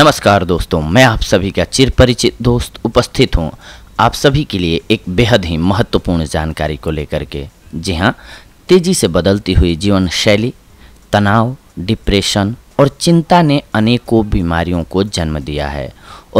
नमस्कार दोस्तों मैं आप सभी का चिर परिचित दोस्त उपस्थित हूँ आप सभी के लिए एक बेहद ही महत्वपूर्ण जानकारी को लेकर के जी हाँ तेज़ी से बदलती हुई जीवन शैली तनाव डिप्रेशन और चिंता ने अनेकों बीमारियों को जन्म दिया है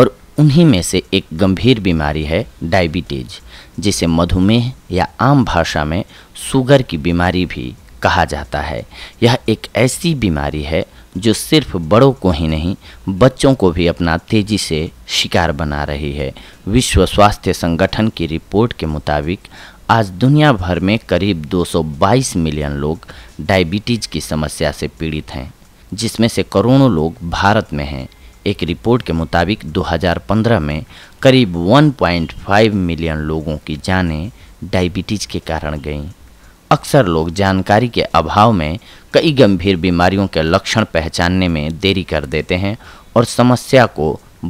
और उन्हीं में से एक गंभीर बीमारी है डायबिटीज जिसे मधुमेह या आम भाषा में शुगर की बीमारी भी कहा जाता है यह एक ऐसी बीमारी है जो सिर्फ बड़ों को ही नहीं बच्चों को भी अपना तेजी से शिकार बना रही है विश्व स्वास्थ्य संगठन की रिपोर्ट के मुताबिक आज दुनिया भर में करीब 222 मिलियन लोग डायबिटीज़ की समस्या से पीड़ित हैं जिसमें से करोड़ों लोग भारत में हैं एक रिपोर्ट के मुताबिक 2015 में करीब 1.5 मिलियन लोगों की जानें डायबिटीज़ के कारण गईं अक्सर लोग जानकारी के अभाव में कई गंभीर बीमारियों के लक्षण पहचानने में देरी कर देते हैं और समस्या को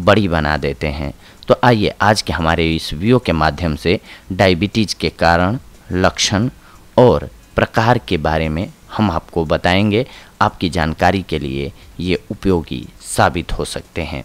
बड़ी बना देते हैं तो आइए आज के हमारे इस वीडियो के माध्यम से डायबिटीज़ के कारण लक्षण और प्रकार के बारे में हम आपको बताएंगे आपकी जानकारी के लिए ये उपयोगी साबित हो सकते हैं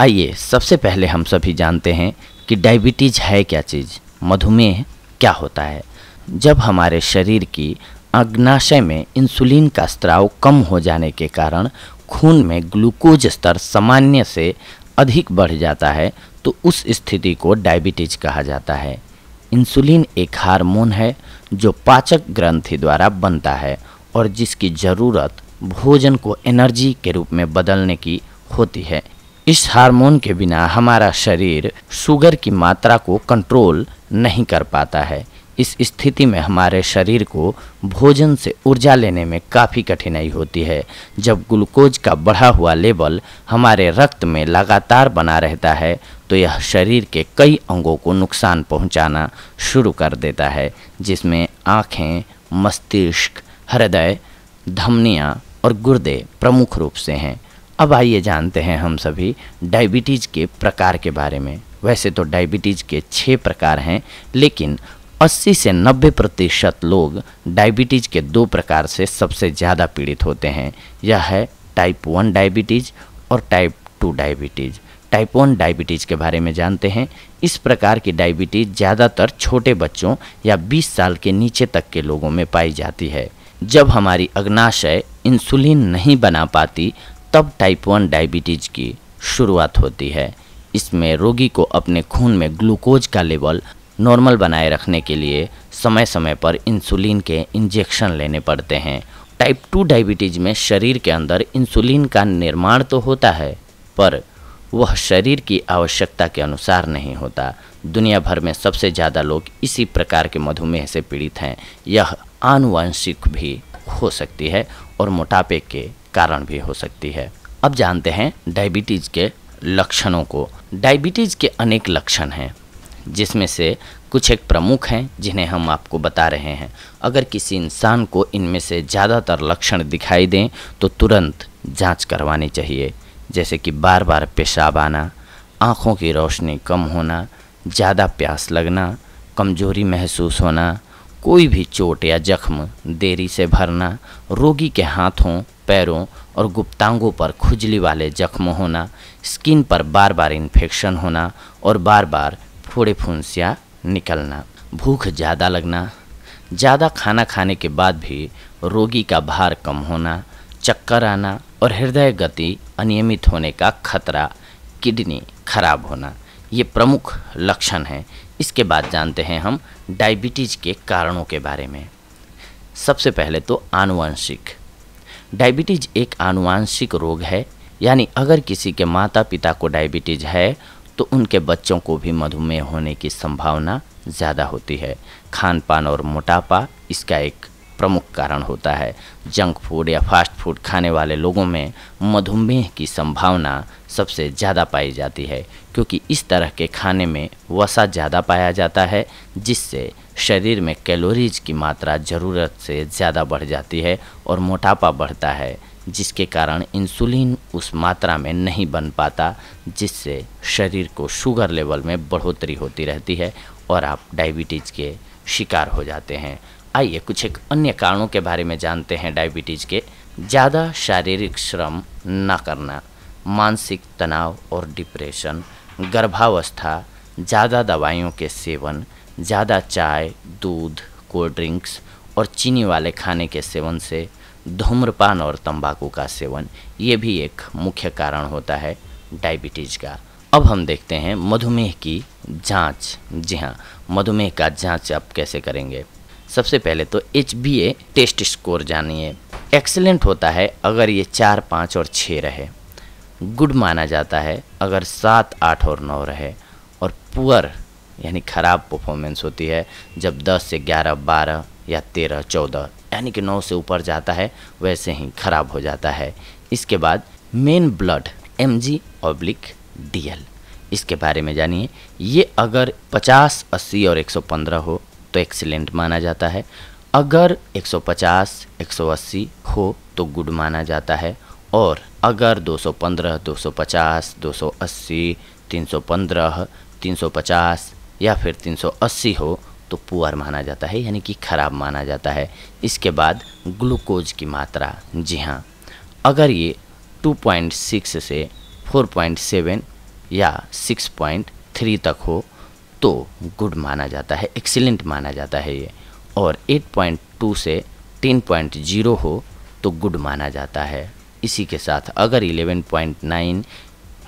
आइए सबसे पहले हम सभी जानते हैं कि डायबिटीज़ है क्या चीज़ मधुमेह क्या होता है जब हमारे शरीर की अग्नाशय में इंसुलिन का स्त्राव कम हो जाने के कारण खून में ग्लूकोज स्तर सामान्य से अधिक बढ़ जाता है तो उस स्थिति को डायबिटीज कहा जाता है इंसुलिन एक हार्मोन है जो पाचक ग्रंथि द्वारा बनता है और जिसकी ज़रूरत भोजन को एनर्जी के रूप में बदलने की होती है इस हार्मोन के बिना हमारा शरीर शुगर की मात्रा को कंट्रोल नहीं कर पाता है इस स्थिति में हमारे शरीर को भोजन से ऊर्जा लेने में काफ़ी कठिनाई होती है जब ग्लूकोज का बढ़ा हुआ लेवल हमारे रक्त में लगातार बना रहता है तो यह शरीर के कई अंगों को नुकसान पहुंचाना शुरू कर देता है जिसमें आँखें मस्तिष्क हृदय धमनियाँ और गुर्दे प्रमुख रूप से हैं अब आइए जानते हैं हम सभी डायबिटीज़ के प्रकार के बारे में वैसे तो डायबिटीज़ के छः प्रकार हैं लेकिन 80 से 90 प्रतिशत लोग डायबिटीज़ के दो प्रकार से सबसे ज़्यादा पीड़ित होते हैं यह है टाइप वन डायबिटीज़ और type two diabetes type one diabetes के बारे में जानते हैं इस प्रकार की डायबिटीज़ ज़्यादातर छोटे बच्चों या 20 साल के नीचे तक के लोगों में पाई जाती है जब हमारी अग्नाशय इंसुलिन नहीं बना पाती तब टाइप वन डायबिटीज़ की शुरुआत होती है इसमें रोगी को अपने खून में ग्लूकोज का लेवल नॉर्मल बनाए रखने के लिए समय समय पर इंसुलिन के इंजेक्शन लेने पड़ते हैं टाइप टू डायबिटीज़ में शरीर के अंदर इंसुलिन का निर्माण तो होता है पर वह शरीर की आवश्यकता के अनुसार नहीं होता दुनिया भर में सबसे ज़्यादा लोग इसी प्रकार के मधुमेह से पीड़ित हैं यह आनुवंशिक भी हो सकती है और मोटापे के कारण भी हो सकती है अब जानते हैं डायबिटीज़ के लक्षणों को डायबिटीज़ के अनेक लक्षण हैं जिसमें से कुछ एक प्रमुख हैं जिन्हें हम आपको बता रहे हैं अगर किसी इंसान को इनमें से ज़्यादातर लक्षण दिखाई दें तो तुरंत जांच करवानी चाहिए जैसे कि बार बार पेशाब आना आँखों की रोशनी कम होना ज़्यादा प्यास लगना कमजोरी महसूस होना कोई भी चोट या जख्म देरी से भरना रोगी के हाथों पैरों और गुप्तांगों पर खुजली वाले जख्म होना स्किन पर बार बार इन्फेक्शन होना और बार बार फोड़े फुंसियाँ निकलना भूख ज़्यादा लगना ज़्यादा खाना खाने के बाद भी रोगी का भार कम होना चक्कर आना और हृदय गति अनियमित होने का खतरा किडनी खराब होना ये प्रमुख लक्षण हैं इसके बाद जानते हैं हम डायबिटीज़ के कारणों के बारे में सबसे पहले तो आनुवंशिक डायबिटीज़ एक आनुवंशिक रोग है यानी अगर किसी के माता पिता को डायबिटीज़ है तो उनके बच्चों को भी मधुमेह होने की संभावना ज़्यादा होती है खान पान और मोटापा इसका एक प्रमुख कारण होता है जंक फूड या फास्ट फूड खाने वाले लोगों में मधुमेह की संभावना सबसे ज़्यादा पाई जाती है क्योंकि इस तरह के खाने में वसा ज़्यादा पाया जाता है जिससे शरीर में कैलोरीज की मात्रा ज़रूरत से ज़्यादा बढ़ जाती है और मोटापा बढ़ता है जिसके कारण इंसुलिन उस मात्रा में नहीं बन पाता जिससे शरीर को शुगर लेवल में बढ़ोतरी होती रहती है और आप डायबिटीज़ के शिकार हो जाते हैं आइए कुछ एक अन्य कारणों के बारे में जानते हैं डायबिटीज़ के ज़्यादा शारीरिक श्रम न करना मानसिक तनाव और डिप्रेशन गर्भावस्था ज़्यादा दवाइयों के सेवन ज़्यादा चाय दूध कोल्ड ड्रिंक्स और चीनी वाले खाने के सेवन से धूम्रपान और तंबाकू का सेवन ये भी एक मुख्य कारण होता है डायबिटीज़ का अब हम देखते हैं मधुमेह की जांच जी हाँ मधुमेह का जांच आप कैसे करेंगे सबसे पहले तो एच टेस्ट स्कोर जानिए एक्सेलेंट होता है अगर ये चार पाँच और छः रहे गुड माना जाता है अगर सात आठ और नौ रहे और पुअर यानी ख़राब परफॉर्मेंस होती है जब दस से ग्यारह बारह या तेरह चौदह यानी कि नौ से ऊपर जाता है वैसे ही खराब हो जाता है इसके बाद main blood M G oblique D इसके बारे में जानिए ये अगर 50, 80 और 115 हो तो एक्सीलेंट माना जाता है अगर 150, 180 हो तो गुड माना जाता है और अगर 215, 250, 280, 315, 350 या फिर 380 हो तो पुअर माना जाता है यानी कि खराब माना जाता है इसके बाद ग्लूकोज की मात्रा जी हाँ अगर ये 2.6 से 4.7 या 6.3 तक हो तो गुड माना जाता है एक्सीलेंट माना जाता है ये और 8.2 से 10.0 हो तो गुड माना जाता है इसी के साथ अगर 11.9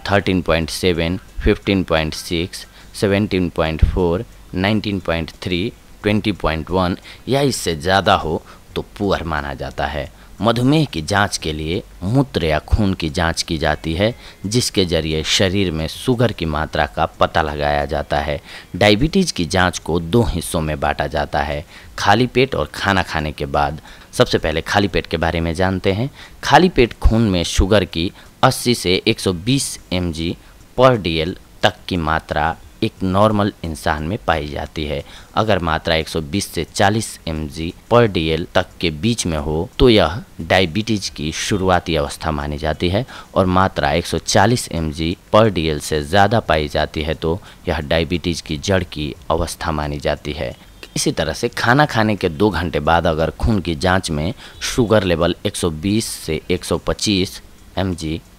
13.7 15.6 17.4 19.3, 20.1 या इससे ज़्यादा हो तो पुअर माना जाता है मधुमेह की जांच के लिए मूत्र या खून की जांच की जाती है जिसके जरिए शरीर में शुगर की मात्रा का पता लगाया जाता है डायबिटीज़ की जांच को दो हिस्सों में बांटा जाता है खाली पेट और खाना खाने के बाद सबसे पहले खाली पेट के बारे में जानते हैं खाली पेट खून में शुगर की 80 से 120 सौ पर डी तक की मात्रा एक नॉर्मल इंसान में पाई जाती है अगर मात्रा 120 से 40 एम पर डी तक के बीच में हो तो यह डायबिटीज की शुरुआती अवस्था मानी जाती है और मात्रा 140 एम पर डी से ज़्यादा पाई जाती है तो यह डायबिटीज की जड़ की अवस्था मानी जाती है इसी तरह से खाना खाने के दो घंटे बाद अगर खून की जांच में शुगर लेवल 120 से 125 एम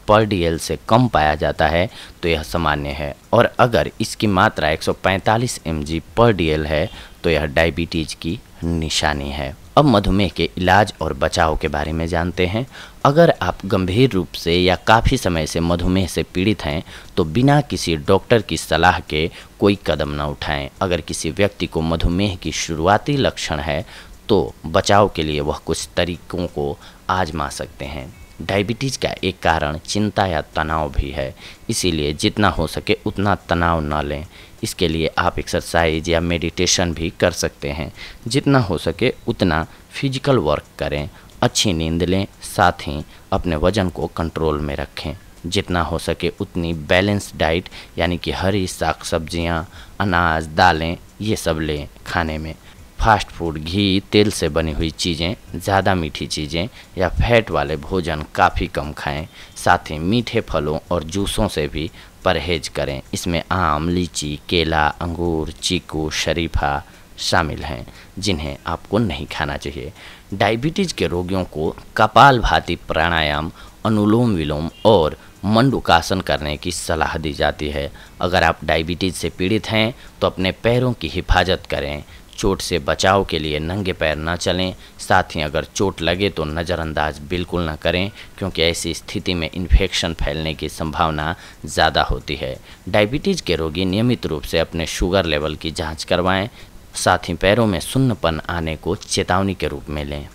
पर डी से कम पाया जाता है तो यह सामान्य है और अगर इसकी मात्रा 145 एमजी पर डी है तो यह डायबिटीज की निशानी है अब मधुमेह के इलाज और बचाव के बारे में जानते हैं अगर आप गंभीर रूप से या काफ़ी समय से मधुमेह से पीड़ित हैं तो बिना किसी डॉक्टर की सलाह के कोई कदम न उठाएं अगर किसी व्यक्ति को मधुमेह की शुरुआती लक्षण है तो बचाव के लिए वह कुछ तरीकों को आजमा सकते हैं डायबिटीज़ का एक कारण चिंता या तनाव भी है इसीलिए जितना हो सके उतना तनाव ना लें इसके लिए आप एक्सरसाइज या मेडिटेशन भी कर सकते हैं जितना हो सके उतना फिजिकल वर्क करें अच्छी नींद लें साथ ही अपने वज़न को कंट्रोल में रखें जितना हो सके उतनी बैलेंस डाइट यानी कि हरी साग सब्जियां, अनाज दालें ये सब लें खाने में फास्ट फूड घी तेल से बनी हुई चीज़ें ज़्यादा मीठी चीज़ें या फैट वाले भोजन काफ़ी कम खाएं साथ ही मीठे फलों और जूसों से भी परहेज करें इसमें आम लीची केला अंगूर चीकू शरीफा शामिल हैं जिन्हें आपको नहीं खाना चाहिए डायबिटीज़ के रोगियों को कपाल भाती प्राणायाम अनुलोम विलोम और मंडुकासन करने की सलाह दी जाती है अगर आप डायबिटीज़ से पीड़ित हैं तो अपने पैरों की हिफाजत करें चोट से बचाव के लिए नंगे पैर न चलें साथ ही अगर चोट लगे तो नज़रअंदाज बिल्कुल न करें क्योंकि ऐसी स्थिति में इन्फेक्शन फैलने की संभावना ज़्यादा होती है डायबिटीज़ के रोगी नियमित रूप से अपने शुगर लेवल की जाँच करवाएँ साथ ही पैरों में सुन्नपन आने को चेतावनी के रूप में लें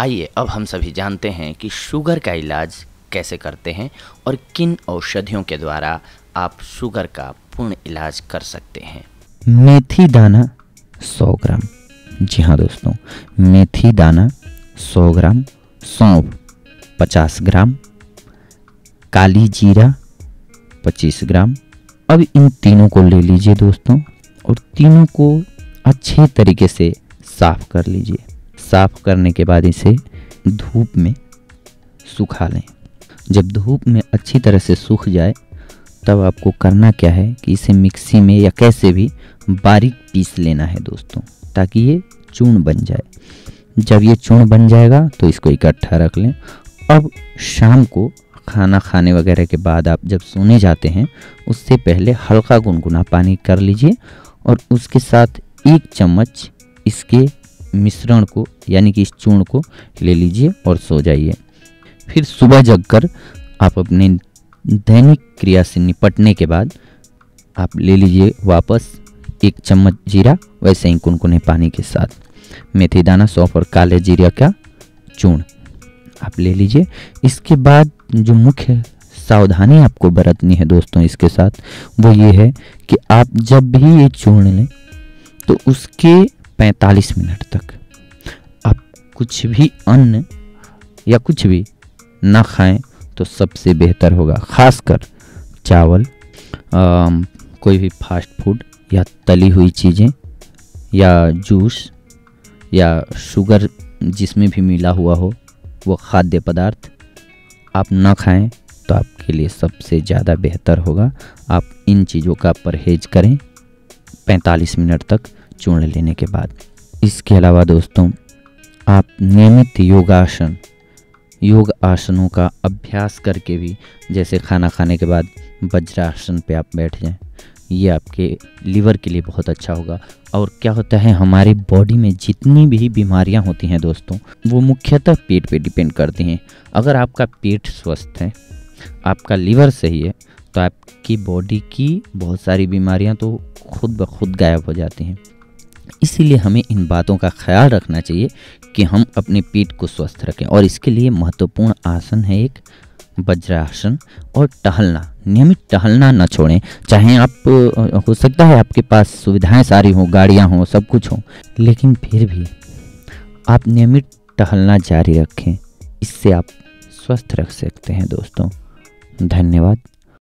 आइए अब हम सभी जानते हैं कि शुगर का इलाज कैसे करते हैं और किन औषधियों के द्वारा आप शुगर का पूर्ण इलाज कर सकते हैं मेथी दाना सौ ग्राम जी हाँ दोस्तों मेथी दाना सौ ग्राम सौंफ पचास ग्राम काली जीरा पच्चीस ग्राम अब इन तीनों को ले लीजिए दोस्तों और तीनों को अच्छे तरीके से साफ़ कर लीजिए साफ़ करने के बाद इसे धूप में सुखा लें जब धूप में अच्छी तरह से सूख जाए तब आपको करना क्या है कि इसे मिक्सी में या कैसे भी बारीक पीस लेना है दोस्तों ताकि ये चूर्ण बन जाए जब ये चूर्ण बन जाएगा तो इसको इकट्ठा रख लें अब शाम को खाना खाने वगैरह के बाद आप जब सोने जाते हैं उससे पहले हल्का गुनगुना पानी कर लीजिए और उसके साथ एक चम्मच इसके मिश्रण को यानी कि इस चूर्ण को ले लीजिए और सो जाइए फिर सुबह जगकर आप अपने दैनिक क्रिया से निपटने के बाद आप ले लीजिए वापस एक चम्मच जीरा वैसे ही कुनकुने पानी के साथ मेथी दाना सौंफ और काले जीरा का चूर्ण आप ले लीजिए इसके बाद जो मुख्य सावधानी आपको बरतनी है दोस्तों इसके साथ वो ये है कि आप जब भी ये चूर्ण लें तो उसके 45 मिनट तक आप कुछ भी अन्न या कुछ भी ना खाएं तो सबसे बेहतर होगा खासकर चावल आ, कोई भी फास्ट फूड या तली हुई चीज़ें या जूस या शुगर जिसमें भी मिला हुआ हो वो खाद्य पदार्थ आप ना खाएं तो आपके लिए सबसे ज़्यादा बेहतर होगा आप इन चीज़ों का परहेज करें 45 मिनट तक चूर्ण लेने के बाद इसके अलावा दोस्तों आप नियमित योगासन योग आसनों का अभ्यास करके भी जैसे खाना खाने के बाद वज्रासन पे आप बैठ जाएं ये आपके लीवर के लिए बहुत अच्छा होगा और क्या होता है हमारे बॉडी में जितनी भी बीमारियां होती हैं दोस्तों वो मुख्यतः पेट पे डिपेंड करती हैं अगर आपका पेट स्वस्थ है आपका लीवर सही है तो आपकी बॉडी की बहुत सारी बीमारियां तो खुद ब खुद गायब हो जाती हैं इसीलिए हमें इन बातों का ख्याल रखना चाहिए कि हम अपने पेट को स्वस्थ रखें और इसके लिए महत्वपूर्ण आसन है एक वज्रासन और टहलना नियमित टहलना ना छोड़ें चाहे आप हो सकता है आपके पास सुविधाएं सारी हों गाड़ियां हों सब कुछ हो लेकिन फिर भी आप नियमित टहलना जारी रखें इससे आप स्वस्थ रख सकते हैं दोस्तों धन्यवाद